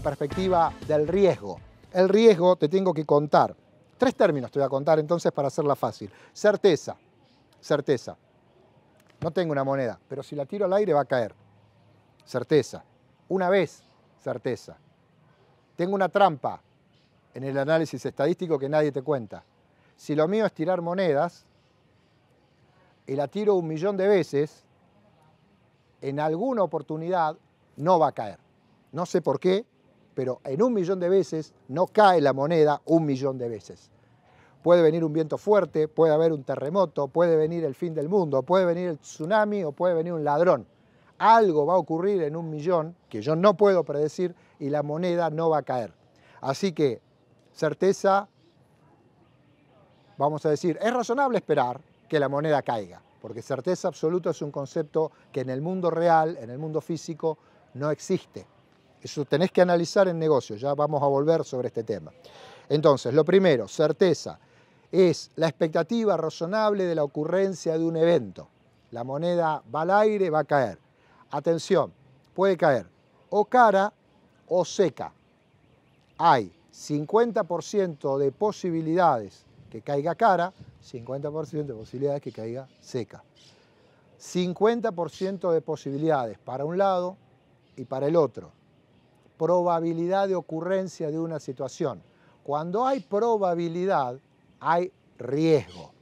perspectiva del riesgo. El riesgo te tengo que contar. Tres términos te voy a contar entonces para hacerla fácil. Certeza, certeza. No tengo una moneda, pero si la tiro al aire va a caer. Certeza. Una vez, certeza. Tengo una trampa en el análisis estadístico que nadie te cuenta. Si lo mío es tirar monedas y la tiro un millón de veces, en alguna oportunidad no va a caer. No sé por qué, pero en un millón de veces no cae la moneda un millón de veces. Puede venir un viento fuerte, puede haber un terremoto, puede venir el fin del mundo, puede venir el tsunami o puede venir un ladrón. Algo va a ocurrir en un millón que yo no puedo predecir y la moneda no va a caer. Así que certeza, vamos a decir, es razonable esperar que la moneda caiga, porque certeza absoluta es un concepto que en el mundo real, en el mundo físico, no existe. Eso tenés que analizar en negocio, ya vamos a volver sobre este tema. Entonces, lo primero, certeza, es la expectativa razonable de la ocurrencia de un evento. La moneda va al aire, va a caer. Atención, puede caer o cara o seca. Hay 50% de posibilidades que caiga cara, 50% de posibilidades que caiga seca. 50% de posibilidades para un lado y para el otro probabilidad de ocurrencia de una situación. Cuando hay probabilidad, hay riesgo.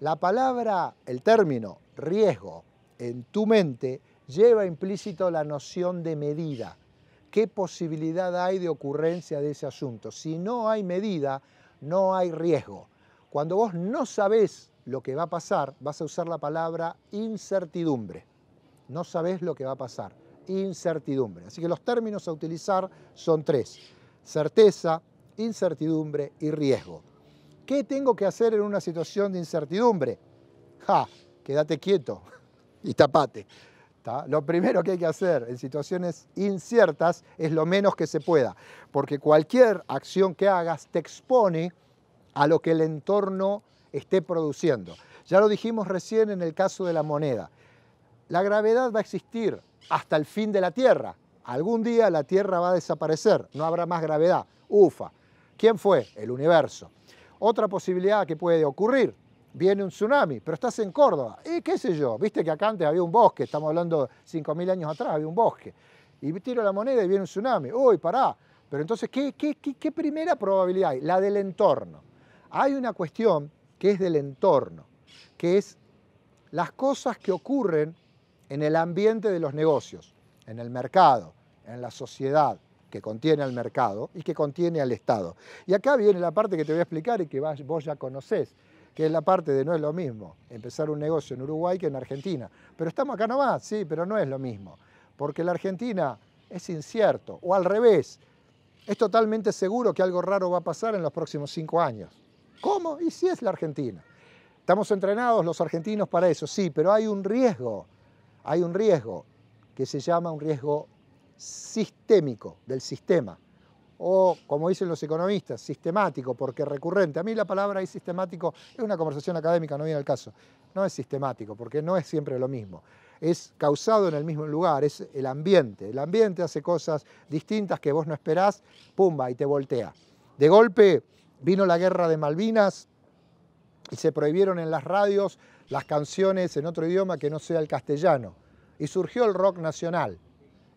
La palabra, el término riesgo en tu mente lleva implícito la noción de medida. ¿Qué posibilidad hay de ocurrencia de ese asunto? Si no hay medida, no hay riesgo. Cuando vos no sabés lo que va a pasar, vas a usar la palabra incertidumbre. No sabés lo que va a pasar incertidumbre. Así que los términos a utilizar son tres, certeza, incertidumbre y riesgo. ¿Qué tengo que hacer en una situación de incertidumbre? Ja, quédate quieto y tapate. Lo primero que hay que hacer en situaciones inciertas es lo menos que se pueda, porque cualquier acción que hagas te expone a lo que el entorno esté produciendo. Ya lo dijimos recién en el caso de la moneda. La gravedad va a existir, hasta el fin de la Tierra. Algún día la Tierra va a desaparecer, no habrá más gravedad. Ufa. ¿Quién fue? El universo. Otra posibilidad que puede ocurrir, viene un tsunami, pero estás en Córdoba. Y qué sé yo, viste que acá antes había un bosque, estamos hablando 5.000 años atrás, había un bosque. Y tiro la moneda y viene un tsunami. Uy, pará. Pero entonces, ¿qué, qué primera probabilidad hay? La del entorno. Hay una cuestión que es del entorno, que es las cosas que ocurren en el ambiente de los negocios, en el mercado, en la sociedad que contiene al mercado y que contiene al Estado. Y acá viene la parte que te voy a explicar y que vos ya conocés, que es la parte de no es lo mismo empezar un negocio en Uruguay que en Argentina. Pero estamos acá nomás, sí, pero no es lo mismo, porque la Argentina es incierto, o al revés, es totalmente seguro que algo raro va a pasar en los próximos cinco años. ¿Cómo? Y si es la Argentina. Estamos entrenados los argentinos para eso, sí, pero hay un riesgo hay un riesgo que se llama un riesgo sistémico del sistema, o como dicen los economistas, sistemático, porque recurrente. A mí la palabra es sistemático, es una conversación académica, no viene al caso. No es sistemático, porque no es siempre lo mismo. Es causado en el mismo lugar, es el ambiente. El ambiente hace cosas distintas que vos no esperás, pumba, y te voltea. De golpe vino la guerra de Malvinas y se prohibieron en las radios las canciones en otro idioma que no sea el castellano. Y surgió el rock nacional.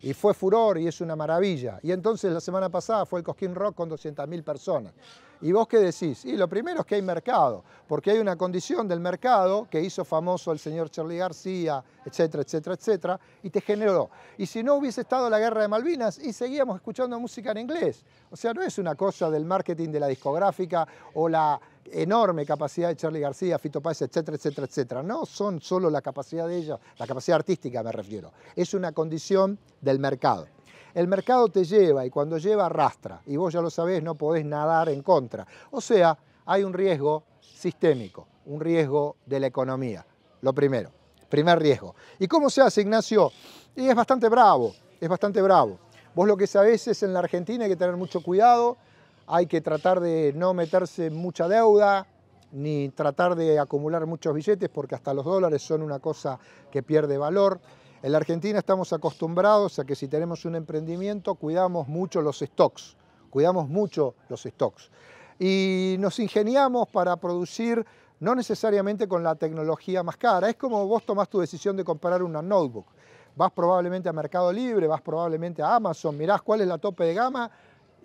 Y fue furor y es una maravilla. Y entonces la semana pasada fue el Cosquín Rock con 200.000 personas. ¿Y vos qué decís? Y lo primero es que hay mercado, porque hay una condición del mercado que hizo famoso el señor Charlie García, etcétera, etcétera, etcétera, y te generó. Y si no hubiese estado la guerra de Malvinas y seguíamos escuchando música en inglés. O sea, no es una cosa del marketing de la discográfica o la enorme capacidad de Charlie García, Fito Páez, etcétera, etcétera, etcétera. No son solo la capacidad de ella, la capacidad artística me refiero. Es una condición del mercado. El mercado te lleva y cuando lleva arrastra. Y vos ya lo sabés, no podés nadar en contra. O sea, hay un riesgo sistémico, un riesgo de la economía. Lo primero, primer riesgo. ¿Y cómo se hace, Ignacio? Y es bastante bravo, es bastante bravo. Vos lo que sabés es en la Argentina hay que tener mucho cuidado hay que tratar de no meterse en mucha deuda, ni tratar de acumular muchos billetes, porque hasta los dólares son una cosa que pierde valor. En la Argentina estamos acostumbrados a que si tenemos un emprendimiento, cuidamos mucho los stocks, cuidamos mucho los stocks. Y nos ingeniamos para producir no necesariamente con la tecnología más cara. Es como vos tomás tu decisión de comprar una notebook. Vas probablemente a Mercado Libre, vas probablemente a Amazon, mirás cuál es la tope de gama,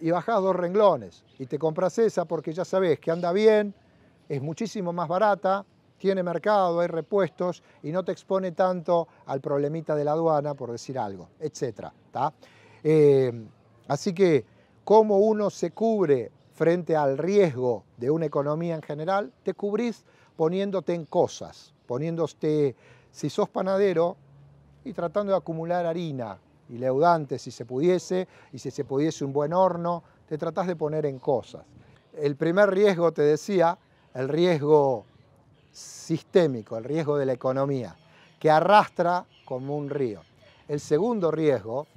y bajás dos renglones y te compras esa porque ya sabes que anda bien, es muchísimo más barata, tiene mercado, hay repuestos y no te expone tanto al problemita de la aduana, por decir algo, etc. Eh, así que, ¿cómo uno se cubre frente al riesgo de una economía en general? Te cubrís poniéndote en cosas, poniéndote, si sos panadero, y tratando de acumular harina, y leudante si se pudiese, y si se pudiese un buen horno, te tratás de poner en cosas. El primer riesgo, te decía, el riesgo sistémico, el riesgo de la economía, que arrastra como un río. El segundo riesgo,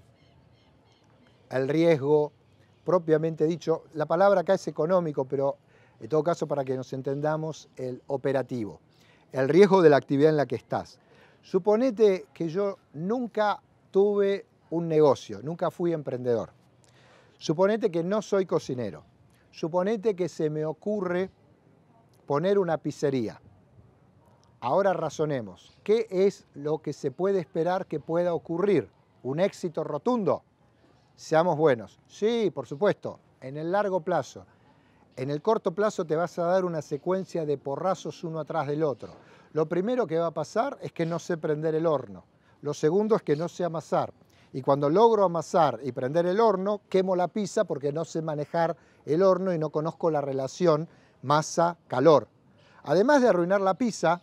el riesgo propiamente dicho, la palabra acá es económico, pero en todo caso para que nos entendamos, el operativo, el riesgo de la actividad en la que estás. Suponete que yo nunca tuve un negocio, nunca fui emprendedor. Suponete que no soy cocinero. Suponete que se me ocurre poner una pizzería. Ahora razonemos, ¿qué es lo que se puede esperar que pueda ocurrir? ¿Un éxito rotundo? Seamos buenos. Sí, por supuesto, en el largo plazo. En el corto plazo te vas a dar una secuencia de porrazos uno atrás del otro. Lo primero que va a pasar es que no sé prender el horno. Lo segundo es que no sé amasar y cuando logro amasar y prender el horno, quemo la pizza porque no sé manejar el horno y no conozco la relación masa-calor. Además de arruinar la pizza,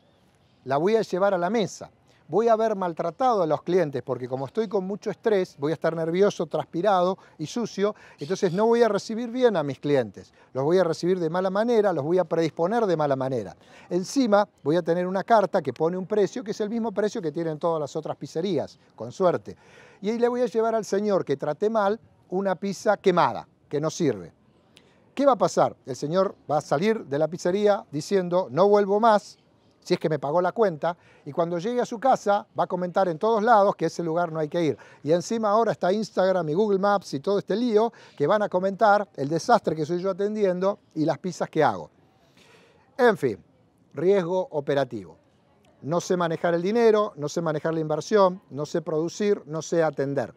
la voy a llevar a la mesa voy a haber maltratado a los clientes porque como estoy con mucho estrés, voy a estar nervioso, transpirado y sucio, entonces no voy a recibir bien a mis clientes. Los voy a recibir de mala manera, los voy a predisponer de mala manera. Encima voy a tener una carta que pone un precio que es el mismo precio que tienen todas las otras pizzerías, con suerte. Y ahí le voy a llevar al señor que traté mal una pizza quemada, que no sirve. ¿Qué va a pasar? El señor va a salir de la pizzería diciendo, no vuelvo más, si es que me pagó la cuenta, y cuando llegue a su casa va a comentar en todos lados que ese lugar no hay que ir. Y encima ahora está Instagram y Google Maps y todo este lío que van a comentar el desastre que soy yo atendiendo y las pizzas que hago. En fin, riesgo operativo. No sé manejar el dinero, no sé manejar la inversión, no sé producir, no sé atender.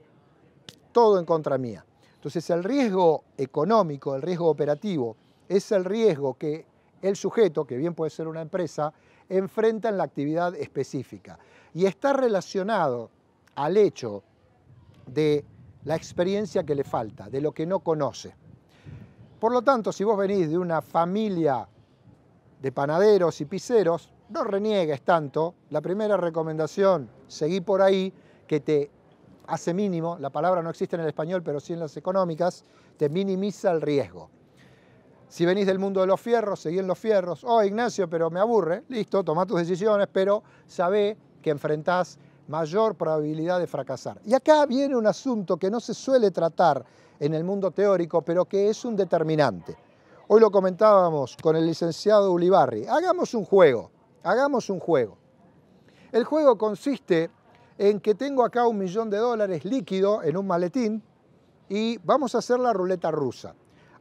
Todo en contra mía. Entonces el riesgo económico, el riesgo operativo, es el riesgo que el sujeto, que bien puede ser una empresa, enfrentan la actividad específica. Y está relacionado al hecho de la experiencia que le falta, de lo que no conoce. Por lo tanto, si vos venís de una familia de panaderos y piseros, no reniegues tanto. La primera recomendación, seguí por ahí, que te hace mínimo, la palabra no existe en el español, pero sí en las económicas, te minimiza el riesgo. Si venís del mundo de los fierros, seguí en los fierros. Oh, Ignacio, pero me aburre. Listo, toma tus decisiones, pero sabe que enfrentás mayor probabilidad de fracasar. Y acá viene un asunto que no se suele tratar en el mundo teórico, pero que es un determinante. Hoy lo comentábamos con el licenciado Ulibarri. Hagamos un juego, hagamos un juego. El juego consiste en que tengo acá un millón de dólares líquido en un maletín y vamos a hacer la ruleta rusa.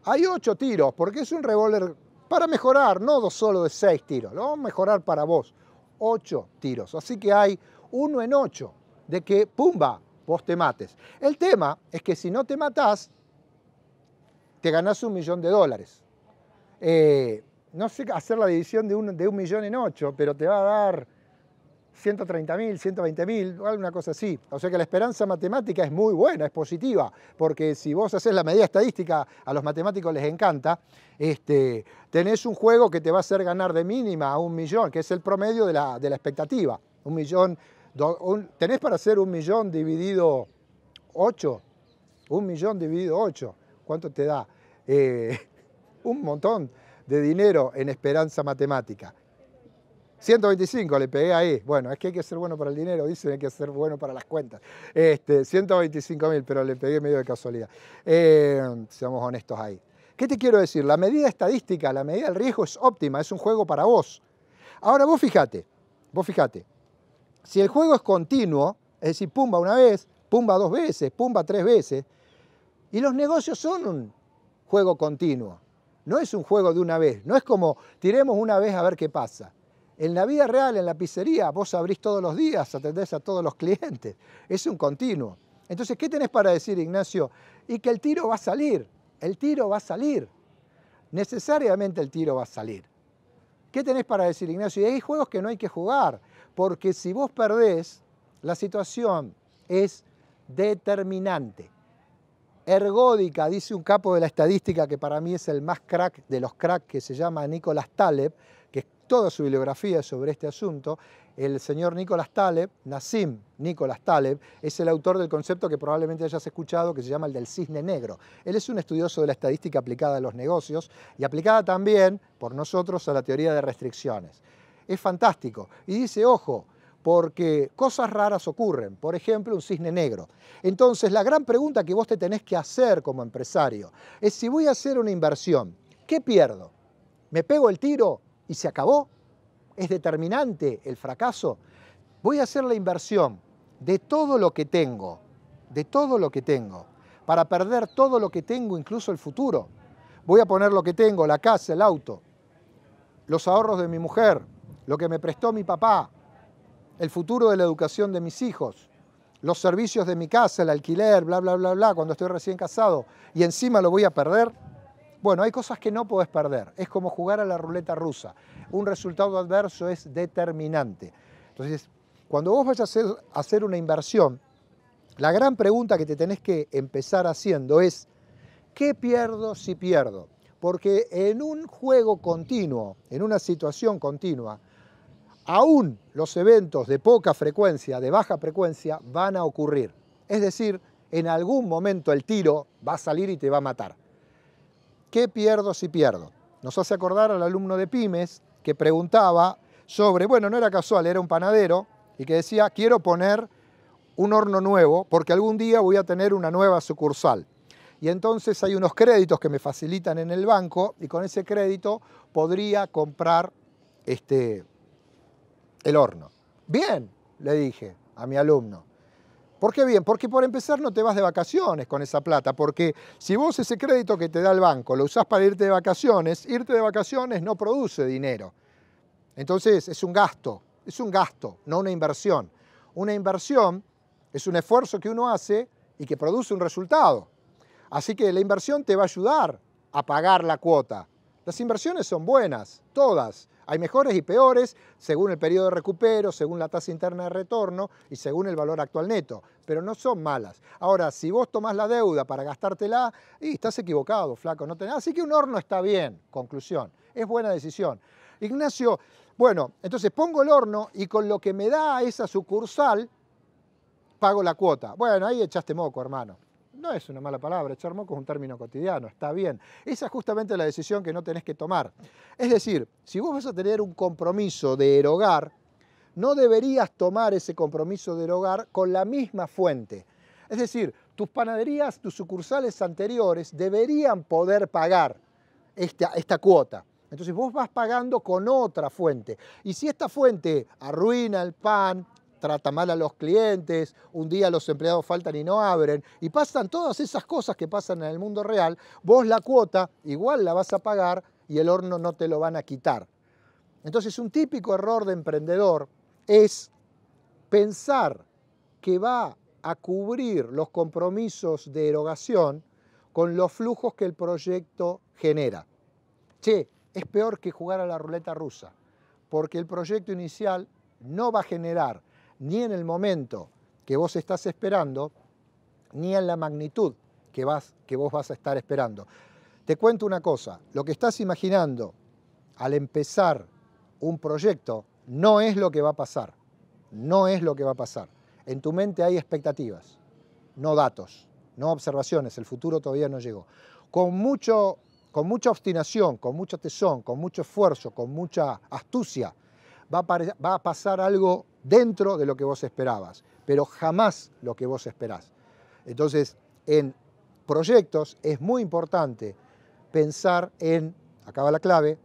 Hay ocho tiros, porque es un revólver para mejorar, no solo de seis tiros, lo vamos a mejorar para vos. Ocho tiros, así que hay uno en ocho de que, pumba, vos te mates. El tema es que si no te matás, te ganás un millón de dólares. Eh, no sé hacer la división de de un millón en ocho, pero te va a dar 130.000, 120.000, alguna cosa así. O sea que la esperanza matemática es muy buena, es positiva, porque si vos haces la medida estadística, a los matemáticos les encanta, este, tenés un juego que te va a hacer ganar de mínima a un millón, que es el promedio de la, expectativa. Un millón, tenés para hacer un millón dividido 8, un millón dividido 8, ¿cuánto te da? Eh, un montón de dinero en esperanza matemática. 125 le pegué ahí. Bueno, es que hay que ser bueno para el dinero, dicen, hay que ser bueno para las cuentas. Este, 125 mil, pero le pegué medio de casualidad. Eh, seamos honestos ahí. ¿Qué te quiero decir? La medida estadística, la medida del riesgo es óptima, es un juego para vos. Ahora vos fíjate, vos fíjate, si el juego es continuo, es decir, pumba una vez, pumba dos veces, pumba tres veces, y los negocios son un juego continuo, no es un juego de una vez, no es como tiremos una vez a ver qué pasa. En la vida real, en la pizzería, vos abrís todos los días, atendés a todos los clientes. Es un continuo. Entonces, ¿qué tenés para decir, Ignacio? Y que el tiro va a salir. El tiro va a salir. Necesariamente el tiro va a salir. ¿Qué tenés para decir, Ignacio? Y hay juegos que no hay que jugar, porque si vos perdés, la situación es determinante. Ergódica, dice un capo de la estadística que para mí es el más crack de los cracks, que se llama Nicolás Taleb, toda su bibliografía sobre este asunto, el señor Nicolás Taleb, Nassim Nicolás Taleb, es el autor del concepto que probablemente hayas escuchado, que se llama el del cisne negro. Él es un estudioso de la estadística aplicada a los negocios y aplicada también por nosotros a la teoría de restricciones. Es fantástico. Y dice, ojo, porque cosas raras ocurren, por ejemplo, un cisne negro. Entonces, la gran pregunta que vos te tenés que hacer como empresario es si voy a hacer una inversión, ¿qué pierdo? ¿Me pego el tiro? y se acabó. Es determinante el fracaso. Voy a hacer la inversión de todo lo que tengo, de todo lo que tengo, para perder todo lo que tengo, incluso el futuro. Voy a poner lo que tengo, la casa, el auto, los ahorros de mi mujer, lo que me prestó mi papá, el futuro de la educación de mis hijos, los servicios de mi casa, el alquiler, bla, bla, bla, bla, cuando estoy recién casado, y encima lo voy a perder. Bueno, hay cosas que no podés perder. Es como jugar a la ruleta rusa. Un resultado adverso es determinante. Entonces, cuando vos vayas a hacer, una inversión, la gran pregunta que te tenés que empezar haciendo es, ¿qué pierdo si pierdo? Porque en un juego continuo, en una situación continua, aún los eventos de poca frecuencia, de baja frecuencia, van a ocurrir. Es decir, en algún momento el tiro va a salir y te va a matar. ¿qué pierdo si pierdo? Nos hace acordar al alumno de Pymes que preguntaba sobre, bueno, no era casual, era un panadero, y que decía, quiero poner un horno nuevo porque algún día voy a tener una nueva sucursal. Y entonces hay unos créditos que me facilitan en el banco y con ese crédito podría comprar este, el horno. Bien, le dije a mi alumno. ¿Por qué bien? Porque por empezar no te vas de vacaciones con esa plata, porque si vos ese crédito que te da el banco lo usás para irte de vacaciones, irte de vacaciones no produce dinero. Entonces es un gasto, es un gasto, no una inversión. Una inversión es un esfuerzo que uno hace y que produce un resultado. Así que la inversión te va a ayudar a pagar la cuota. Las inversiones son buenas, todas. Hay mejores y peores según el periodo de recupero, según la tasa interna de retorno y según el valor actual neto, pero no son malas. Ahora, si vos tomás la deuda para gastártela, estás equivocado, flaco, no tenés. Así que un horno está bien, conclusión, es buena decisión. Ignacio, bueno, entonces pongo el horno y con lo que me da esa sucursal, pago la cuota. Bueno, ahí echaste moco, hermano no es una mala palabra, echar con es un término cotidiano, está bien. Esa es justamente la decisión que no tenés que tomar. Es decir, si vos vas a tener un compromiso de erogar, no deberías tomar ese compromiso de erogar con la misma fuente. Es decir, tus panaderías, tus sucursales anteriores deberían poder pagar esta, esta cuota. Entonces vos vas pagando con otra fuente. Y si esta fuente arruina el pan, trata mal a los clientes, un día los empleados faltan y no abren, y pasan todas esas cosas que pasan en el mundo real, vos la cuota igual la vas a pagar y el horno no te lo van a quitar. Entonces un típico error de emprendedor es pensar que va a cubrir los compromisos de erogación con los flujos que el proyecto genera. Che, es peor que jugar a la ruleta rusa, porque el proyecto inicial no va a generar ni en el momento que vos estás esperando, ni en la magnitud que, vos vas a estar esperando. Te cuento una cosa, lo que estás imaginando al empezar un proyecto no es lo que va a pasar, no es lo que va a pasar. En tu mente hay expectativas, no datos, no observaciones, el futuro todavía no llegó. Con, mucho, con mucha obstinación, con mucha tesón, con mucho esfuerzo, con mucha astucia, va a, pasar algo dentro de lo que vos esperabas, pero jamás lo que vos esperás. Entonces, en proyectos es muy importante pensar en, acaba la clave,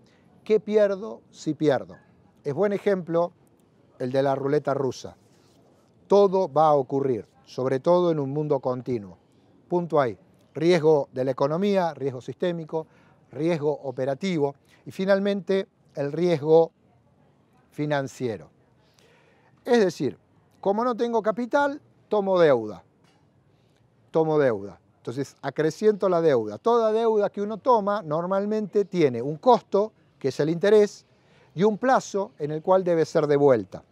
¿qué pierdo si pierdo? Es buen ejemplo el de la ruleta rusa. Todo va a ocurrir, sobre todo en un mundo continuo. Punto ahí. Riesgo de la economía, riesgo sistémico, riesgo operativo y finalmente el riesgo financiero. Es decir, como no tengo capital, tomo deuda. Tomo deuda. Entonces, acreciento la deuda. Toda deuda que uno toma normalmente tiene un costo, que es el interés, y un plazo en el cual debe ser devuelta.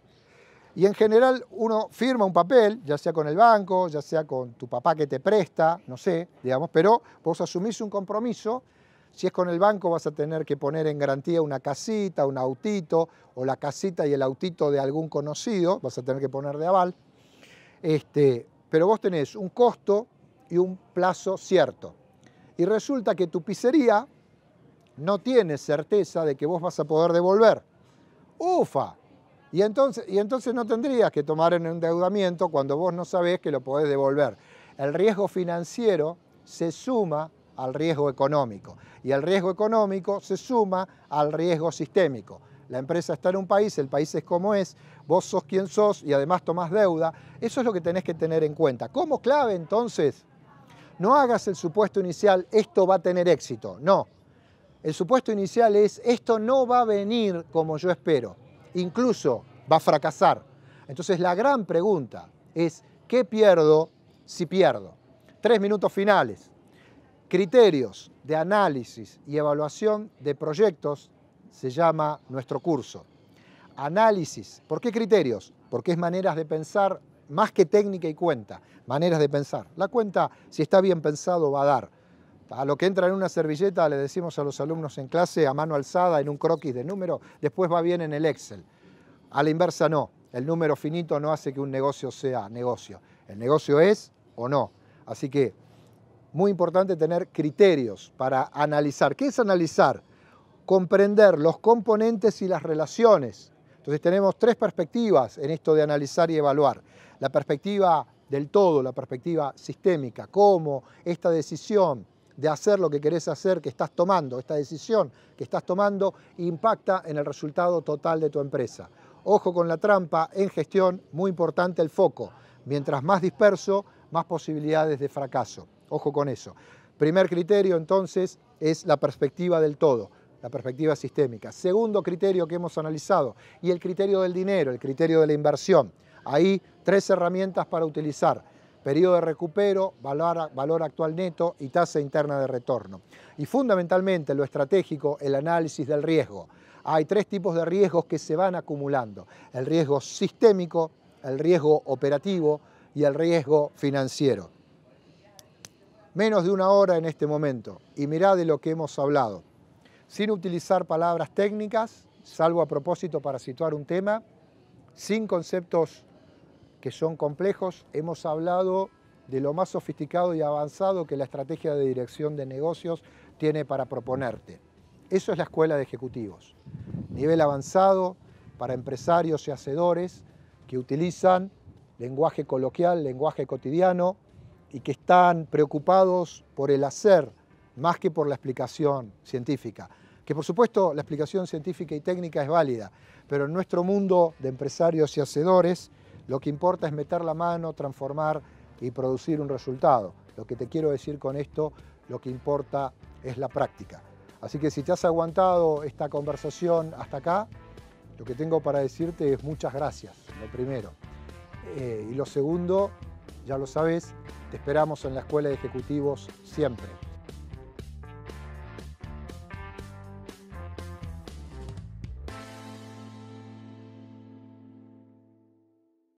Y en general uno firma un papel, ya sea con el banco, ya sea con tu papá que te presta, no sé, digamos, pero vos asumís un compromiso si es con el banco vas a tener que poner en garantía una casita, un autito, o la casita y el autito de algún conocido, vas a tener que poner de aval. Este, pero vos tenés un costo y un plazo cierto. Y resulta que tu pizzería no tiene certeza de que vos vas a poder devolver. ¡Ufa! Y entonces, y entonces no tendrías que tomar en endeudamiento cuando vos no sabés que lo podés devolver. El riesgo financiero se suma al riesgo económico. Y el riesgo económico se suma al riesgo sistémico. La empresa está en un país, el país es como es, vos sos quien sos y además tomás deuda. Eso es lo que tenés que tener en cuenta. Como clave entonces, no hagas el supuesto inicial, esto va a tener éxito. No. El supuesto inicial es, esto no va a venir como yo espero. Incluso va a fracasar. Entonces la gran pregunta es, ¿qué pierdo si pierdo? Tres minutos finales. Criterios de análisis y evaluación de proyectos se llama nuestro curso. Análisis, ¿por qué criterios? Porque es maneras de pensar más que técnica y cuenta, maneras de pensar. La cuenta, si está bien pensado, va a dar. A lo que entra en una servilleta le decimos a los alumnos en clase a mano alzada en un croquis de número, después va bien en el Excel. A la inversa no, el número finito no hace que un negocio sea negocio. El negocio es o no. Así que muy importante tener criterios para analizar. ¿Qué es analizar? Comprender los componentes y las relaciones. Entonces tenemos tres perspectivas en esto de analizar y evaluar. La perspectiva del todo, la perspectiva sistémica, cómo esta decisión de hacer lo que querés hacer, que estás tomando, esta decisión que estás tomando, impacta en el resultado total de tu empresa. Ojo con la trampa, en gestión, muy importante el foco. Mientras más disperso, más posibilidades de fracaso. Ojo con eso. Primer criterio, entonces, es la perspectiva del todo, la perspectiva sistémica. Segundo criterio que hemos analizado, y el criterio del dinero, el criterio de la inversión. hay tres herramientas para utilizar. Periodo de recupero, valor actual neto y tasa interna de retorno. Y fundamentalmente lo estratégico, el análisis del riesgo. Hay tres tipos de riesgos que se van acumulando. El riesgo sistémico, el riesgo operativo y el riesgo financiero menos de una hora en este momento, y mirá de lo que hemos hablado. Sin utilizar palabras técnicas, salvo a propósito para situar un tema, sin conceptos que son complejos, hemos hablado de lo más sofisticado y avanzado que la estrategia de dirección de negocios tiene para proponerte. Eso es la escuela de ejecutivos. Nivel avanzado para empresarios y hacedores que utilizan lenguaje coloquial, lenguaje cotidiano, y que están preocupados por el hacer más que por la explicación científica. Que por supuesto la explicación científica y técnica es válida, pero en nuestro mundo de empresarios y hacedores lo que importa es meter la mano, transformar y producir un resultado. Lo que te quiero decir con esto, lo que importa es la práctica. Así que si te has aguantado esta conversación hasta acá, lo que tengo para decirte es muchas gracias, lo primero. Eh, y lo segundo, ya lo sabes, te esperamos en la Escuela de Ejecutivos siempre.